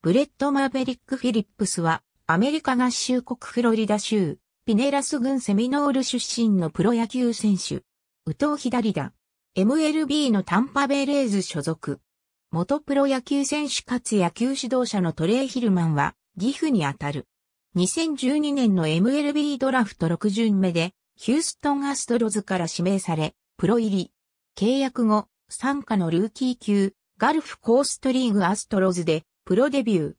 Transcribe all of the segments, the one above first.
ブレッド・マーベリック・フィリップスは、アメリカ合衆国フロリダ州、ピネラス郡セミノール出身のプロ野球選手。宇藤左だ。MLB のタンパベレーズ所属。元プロ野球選手かつ野球指導者のトレイ・ヒルマンは、ギフにあたる。2012年の MLB ドラフト6巡目で、ヒューストン・アストロズから指名され、プロ入り。契約後、参加のルーキー級、ガルフコーストリーグアストロズで、プロデビュー。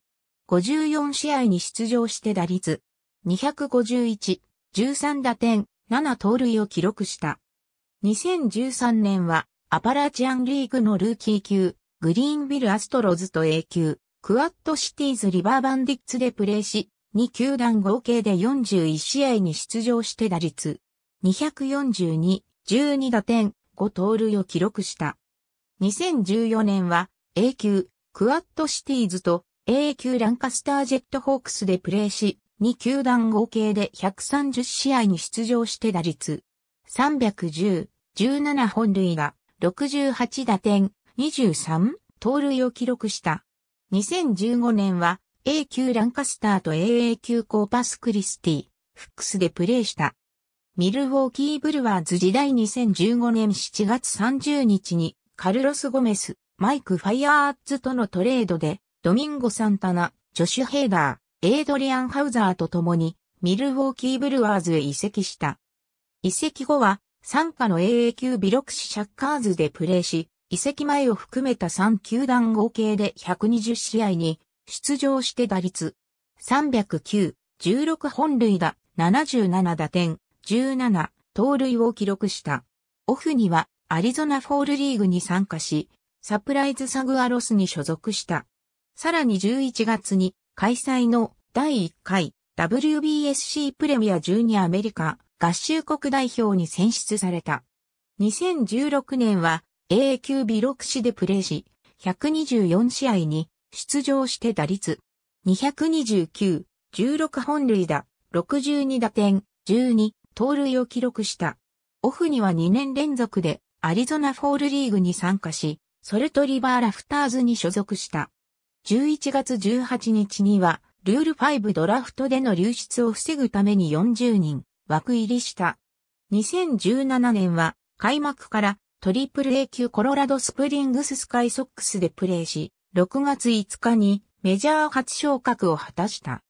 54試合に出場して打率。251、13打点、7盗塁を記録した。2013年は、アパラチアンリーグのルーキー級、グリーンビルアストロズと A 級、クワッドシティーズリバーバンディッツでプレーし、2球団合計で41試合に出場して打率。242、12打点、5盗塁を記録した。2014年は A 級クワットシティーズと A 級ランカスタージェットホークスでプレーし、2球団合計で130試合に出場して打率310、17本塁打、68打点、23盗塁を記録した。2015年は A 級ランカスターと AA 級コーパスクリスティ、フックスでプレーした。ミルウォーキーブルワーズ時代2015年7月30日にカルロス・ゴメス、マイク・ファイアーズとのトレードで、ドミンゴ・サンタナ、ジョシュ・ヘイダー、エイドリアン・ハウザーと共に、ミルウォーキー・ブルワーズへ移籍した。移籍後は、参加の AA 級ビロクシ・シャッカーズでプレーし、移籍前を含めた3球団合計で120試合に出場して打率309、16本塁打、77打点、17、盗塁を記録した。オフにはアリゾナフォールリーグに参加し、サプライズサグアロスに所属した。さらに11月に開催の第1回 WBSC プレミア12アメリカ合衆国代表に選出された。2016年は A q ビロクシでプレーし、124試合に出場して打率229、16本塁打、62打点、12盗塁を記録した。オフには2年連続でアリゾナフォールリーグに参加し、ソルトリバーラフターズに所属した。11月18日には、ルール5ドラフトでの流出を防ぐために40人枠入りした。2017年は開幕からトリプル A 級コロラドスプリングススカイソックスでプレーし、6月5日にメジャー初昇格を果たした。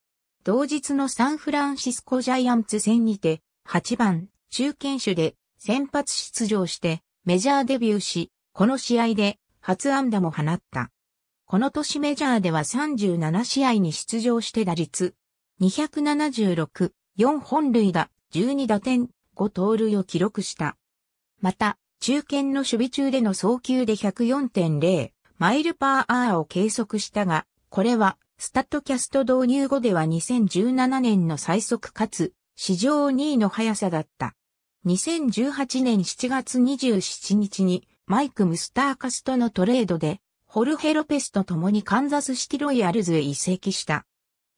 同日のサンフランシスコジャイアンツ戦にて8番中堅手で先発出場してメジャーデビューし、この試合で初安打も放った。この年メジャーでは37試合に出場して打率276、4本塁打、12打点、5盗塁を記録した。また、中堅の守備中での送球で104.0マイルパーアーを計測したが、これはスタッドキャスト導入後では2017年の最速かつ史上2位の速さだった。2018年7月27日にマイク・ムスターカスとのトレードで、ホルヘ・ロペスと共にカンザスシティロイヤルズへ移籍した。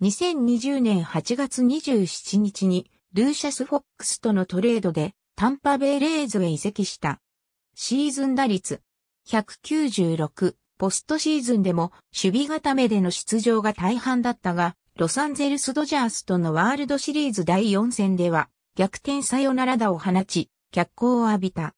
2020年8月27日に、ルーシャス・フォックスとのトレードで、タンパベイ・レーズへ移籍した。シーズン打率、196、ポストシーズンでも守備固めでの出場が大半だったが、ロサンゼルス・ドジャースとのワールドシリーズ第4戦では、逆転サヨナラ打を放ち、脚光を浴びた。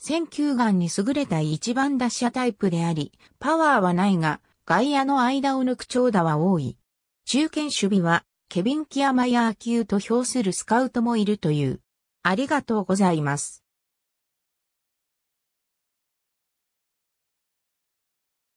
選球眼に優れた一番打者タイプであり、パワーはないが、外野の間を抜く長打は多い。中堅守備は、ケビン・キアマヤー級と評するスカウトもいるという。ありがとうございます。